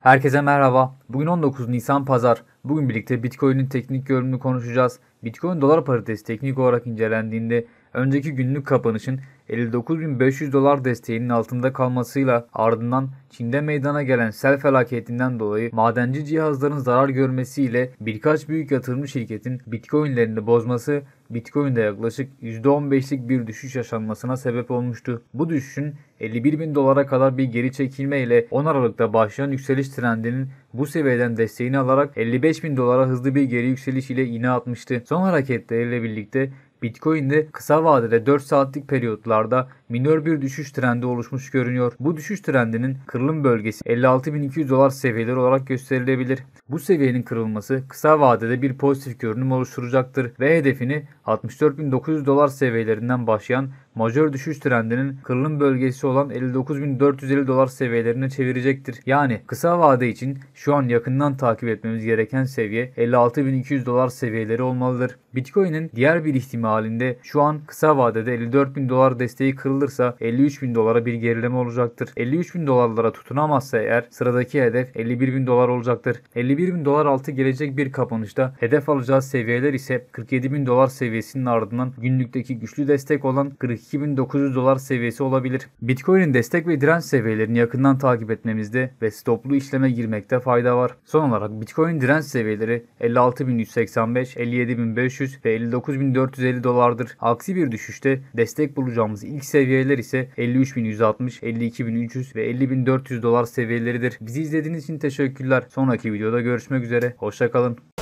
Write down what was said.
Herkese merhaba. Bugün 19 Nisan Pazar. Bugün birlikte Bitcoin'in teknik görünümünü konuşacağız. Bitcoin dolar paritesi teknik olarak incelendiğinde önceki günlük kapanışın 59.500 dolar desteğinin altında kalmasıyla ardından Çin'de meydana gelen sel felaketinden dolayı madenci cihazların zarar görmesiyle birkaç büyük yatırımcı şirketin bitcoinlerini bozması Bitcoin'de yaklaşık %15'lik bir düşüş yaşanmasına sebep olmuştu. Bu düşüşün 51 bin dolara kadar bir geri çekilme ile 10 Aralık'ta başlayan yükseliş trendinin bu seviyeden desteğini alarak 55 bin dolara hızlı bir geri yükseliş ile iğne atmıştı. Son hareketleriyle birlikte Bitcoin'de kısa vadede 4 saatlik periyotlarda minör bir düşüş trendi oluşmuş görünüyor. Bu düşüş trendinin kırılım bölgesi 56.200 dolar seviyeleri olarak gösterilebilir. Bu seviyenin kırılması kısa vadede bir pozitif görünüm oluşturacaktır ve hedefini 64.900 dolar seviyelerinden başlayan majör düşüş trendinin kırılım bölgesi olan 59.450 dolar seviyelerine çevirecektir. Yani kısa vade için şu an yakından takip etmemiz gereken seviye 56.200 dolar seviyeleri olmalıdır. Bitcoin'in diğer bir ihtimalinde şu an kısa vadede 54.000 dolar desteği kırılır çıkarılırsa 53 bin dolara bir gerileme olacaktır. 53 bin dolarlara tutunamazsa eğer sıradaki hedef 51 bin dolar olacaktır. 51 bin dolar altı gelecek bir kapanışta hedef alacağı seviyeler ise 47 bin dolar seviyesinin ardından günlükteki güçlü destek olan 42.900 dolar seviyesi olabilir. Bitcoin'in destek ve direnç seviyelerini yakından takip etmemizde ve stoplu işleme girmekte fayda var. Son olarak Bitcoin direnç seviyeleri 56.185, 57.500 ve 59.450 dolardır. Aksi bir düşüşte destek bulacağımız ilk seviye seviyeler ise 53.160, 52.300 ve 50.400 dolar seviyeleridir. Bizi izlediğiniz için teşekkürler. Sonraki videoda görüşmek üzere. Hoşçakalın.